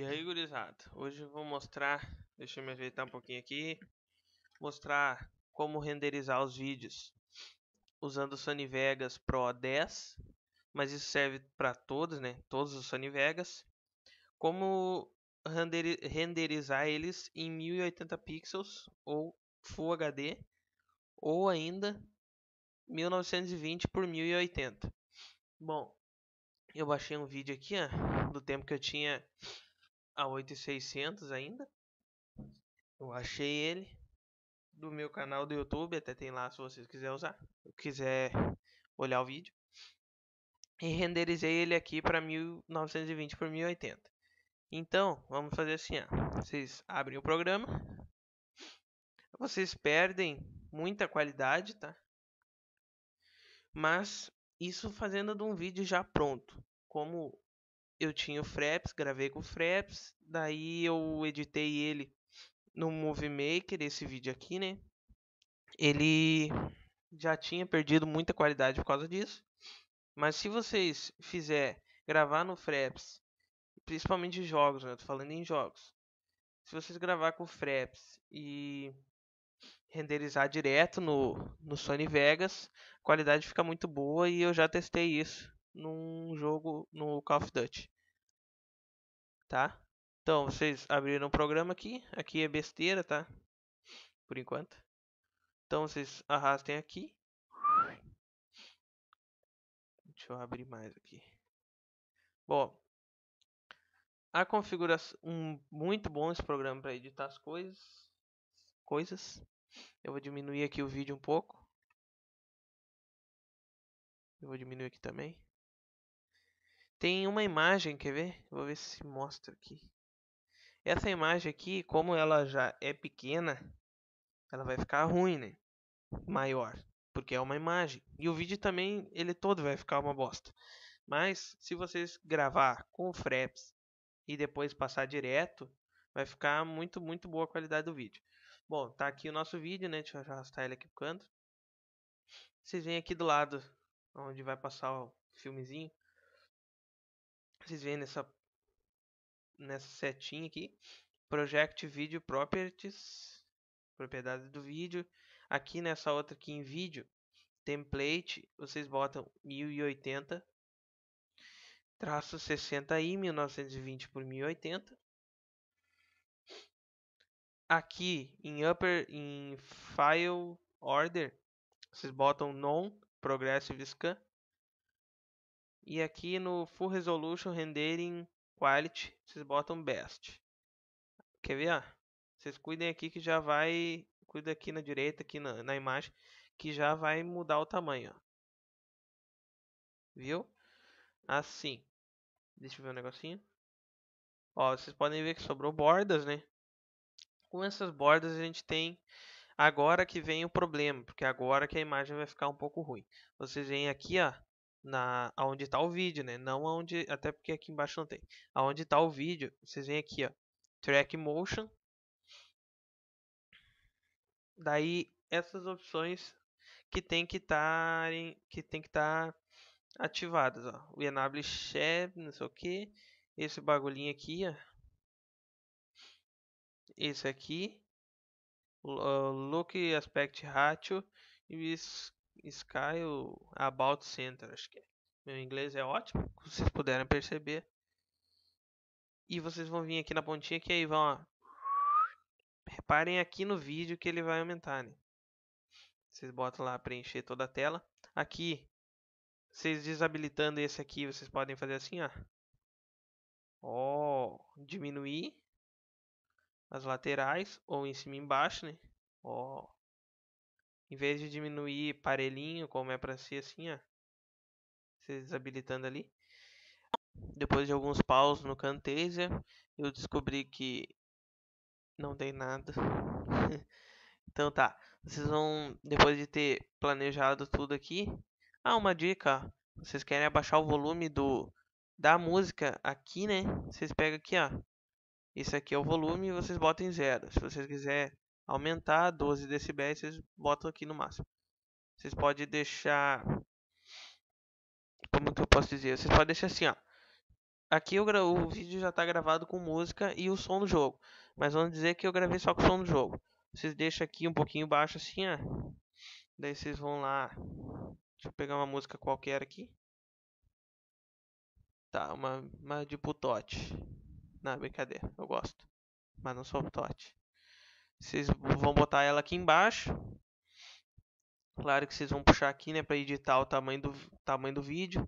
E aí, gurizada, hoje eu vou mostrar, deixa eu me ajeitar um pouquinho aqui, mostrar como renderizar os vídeos usando o Sony Vegas Pro 10, mas isso serve para todos, né? Todos os Sony Vegas. Como renderizar eles em 1080 pixels ou Full HD ou ainda 1920 por 1080. Bom, eu baixei um vídeo aqui, ó, do tempo que eu tinha a 8600 ainda. Eu achei ele do meu canal do YouTube, até tem lá se vocês quiserem usar, quiser olhar o vídeo. E renderizei ele aqui para 1920 por 1080. Então, vamos fazer assim, ó. Vocês abrem o programa. Vocês perdem muita qualidade, tá? Mas isso fazendo de um vídeo já pronto. Como eu tinha o Fraps, gravei com o Fraps, daí eu editei ele no Movie Maker, esse vídeo aqui, né? Ele já tinha perdido muita qualidade por causa disso. Mas se vocês fizer gravar no Fraps, principalmente jogos, né? Eu tô falando em jogos. Se vocês gravar com o Fraps e renderizar direto no, no Sony Vegas, a qualidade fica muito boa e eu já testei isso num jogo no Call of Duty. Tá? Então, vocês abriram o programa aqui. Aqui é besteira, tá? Por enquanto. Então, vocês arrastem aqui. Deixa eu abrir mais aqui. Bom, a configuração um, muito bom esse programa para editar as coisas coisas eu vou diminuir aqui o vídeo um pouco eu vou diminuir aqui também tem uma imagem, quer ver? Vou ver se mostra aqui. Essa imagem aqui, como ela já é pequena, ela vai ficar ruim, né? Maior, porque é uma imagem. E o vídeo também, ele todo vai ficar uma bosta. Mas se vocês gravar com Fraps e depois passar direto, vai ficar muito, muito boa a qualidade do vídeo. Bom, tá aqui o nosso vídeo, né? Deixa eu arrastar ele aqui pro canto. Vocês vêm aqui do lado, onde vai passar o filmezinho vocês veem nessa, nessa setinha aqui, Project Video Properties, propriedades do vídeo. Aqui nessa outra aqui em vídeo, template, vocês botam 1080 traço 60i 1920 por 1080. Aqui em upper em file order, vocês botam non progressive scan e aqui no Full Resolution Rendering Quality, vocês botam Best. Quer ver? vocês cuidem aqui que já vai... Cuida aqui na direita, aqui na, na imagem, que já vai mudar o tamanho. Ó. Viu? Assim. Deixa eu ver um negocinho. Ó, vocês podem ver que sobrou bordas, né? Com essas bordas a gente tem... Agora que vem o problema, porque agora que a imagem vai ficar um pouco ruim. Vocês vêm aqui, ó, na aonde está o vídeo, né? Não aonde, até porque aqui embaixo não tem. Aonde está o vídeo, vocês vêm aqui, ó, Track Motion. Daí essas opções que tem que estar que tem que estar ativadas, ó. O Enable Share, não sei o que. Esse bagulhinho aqui, ó. Esse aqui. Ah, look Aspect Ratio. E Sky About Center, acho que é. Meu inglês é ótimo, como vocês puderam perceber. E vocês vão vir aqui na pontinha que aí vão, ó. Reparem aqui no vídeo que ele vai aumentar, né? Vocês botam lá preencher toda a tela. Aqui, vocês desabilitando esse aqui, vocês podem fazer assim, ó. Ó, diminuir as laterais ou em cima e embaixo, né? Ó. Em vez de diminuir parelhinho, como é para ser assim, ó. Se desabilitando ali. Depois de alguns paus no Camtasia, eu descobri que não tem nada. então tá, vocês vão, depois de ter planejado tudo aqui... Ah, uma dica, vocês querem abaixar o volume do da música aqui, né? Vocês pegam aqui, ó. Esse aqui é o volume e vocês botam em zero. Se vocês quiserem aumentar 12 decibéis, vocês botam aqui no máximo. Vocês podem deixar como que eu posso dizer? Vocês podem deixar assim, ó. Aqui gra... o vídeo já está gravado com música e o som do jogo. Mas vamos dizer que eu gravei só com o som do jogo. Vocês deixam aqui um pouquinho baixo assim, ó. Daí vocês vão lá. Deixa eu pegar uma música qualquer aqui. Tá, uma, uma de putote. Não, é brincadeira, eu gosto. Mas não sou putote. Vocês vão botar ela aqui embaixo. Claro que vocês vão puxar aqui, né, para editar o tamanho do tamanho do vídeo.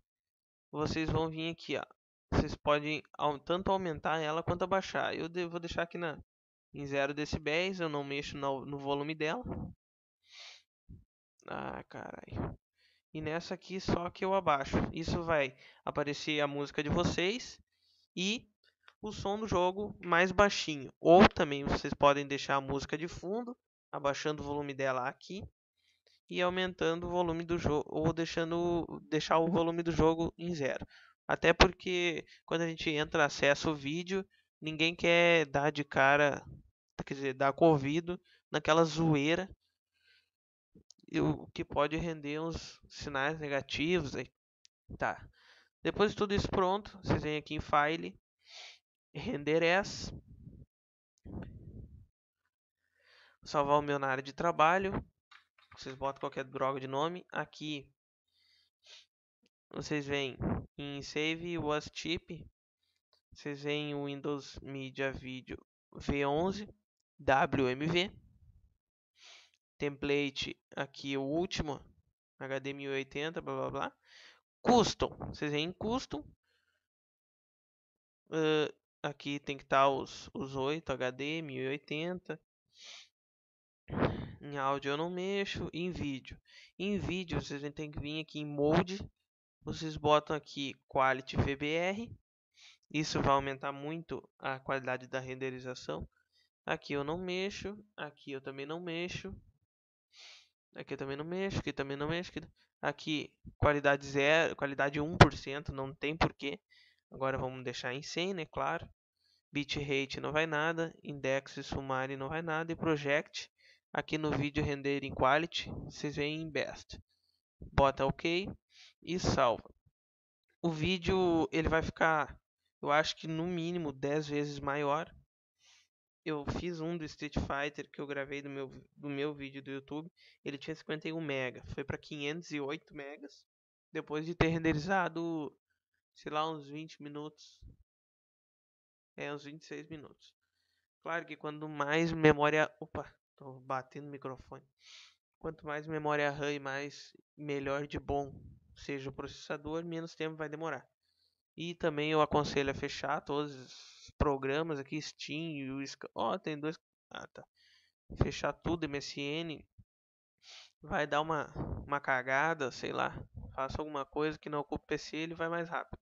Vocês vão vir aqui, ó. Vocês podem tanto aumentar ela quanto abaixar. Eu vou deixar aqui na em 0 decibéis, eu não mexo no, no volume dela. Ah, caralho. E nessa aqui só que eu abaixo. Isso vai aparecer a música de vocês e o som do jogo mais baixinho. Ou também vocês podem deixar a música de fundo, abaixando o volume dela aqui e aumentando o volume do jogo ou deixando deixar o volume do jogo em zero. Até porque quando a gente entra acessa o vídeo, ninguém quer dar de cara, quer dizer, dar com o ouvido naquela zoeira o que pode render uns sinais negativos. Tá. Depois de tudo isso pronto, vocês vêm aqui em File, render as. Vou salvar o meu na área de trabalho. Vocês botam qualquer droga de nome. Aqui vocês vêm em Save Was Chip. Vocês vêm Windows Media Video V11 WMV. Template aqui o último HD 1080 blá blá blá. Custom, vocês vêm em Custom. Uh, Aqui tem que estar tá os, os 8 HD, 1080. Em áudio eu não mexo. Em vídeo. Em vídeo vocês têm que vir aqui em molde Vocês botam aqui quality VBR. Isso vai aumentar muito a qualidade da renderização. Aqui eu não mexo. Aqui eu também não mexo. Aqui eu também não mexo. Aqui também não mexo. Aqui qualidade zero qualidade 1%, não tem porquê. Agora vamos deixar em 100, né? Claro. Bitrate não vai nada. Index e Summary não vai nada. E Project, aqui no vídeo Render em Quality, vocês veem em Best. Bota OK e salva. O vídeo ele vai ficar, eu acho que no mínimo 10 vezes maior. Eu fiz um do Street Fighter que eu gravei do meu, do meu vídeo do YouTube. Ele tinha 51 MB, foi para 508 MB depois de ter renderizado sei lá, uns 20 minutos. É, uns 26 minutos. Claro que quando mais memória. Opa, tô batendo o microfone. Quanto mais memória RAM e mais melhor de bom seja o processador, menos tempo vai demorar. E também eu aconselho a fechar todos os programas aqui, Steam e o Ó, oh, tem dois. Ah, tá. Fechar tudo, MSN. Vai dar uma, uma cagada, sei lá. Faça alguma coisa que não ocupe PC, ele vai mais rápido.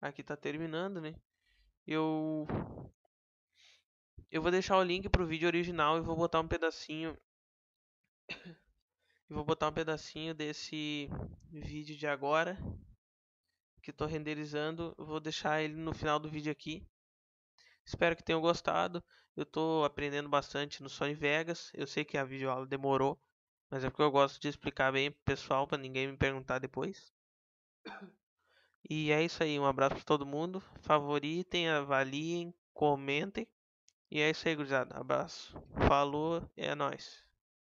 Aqui tá terminando, né? Eu eu vou deixar o link pro vídeo original e vou botar um pedacinho e vou botar um pedacinho desse vídeo de agora que estou renderizando, vou deixar ele no final do vídeo aqui. Espero que tenham gostado. Eu estou aprendendo bastante no Sony Vegas. Eu sei que a videoaula demorou, mas é porque eu gosto de explicar bem pro pessoal para ninguém me perguntar depois. E é isso aí, um abraço para todo mundo. Favoritem, avaliem, comentem. E é isso aí, gurizada. Abraço. Falou, é nós.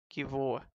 Que voa.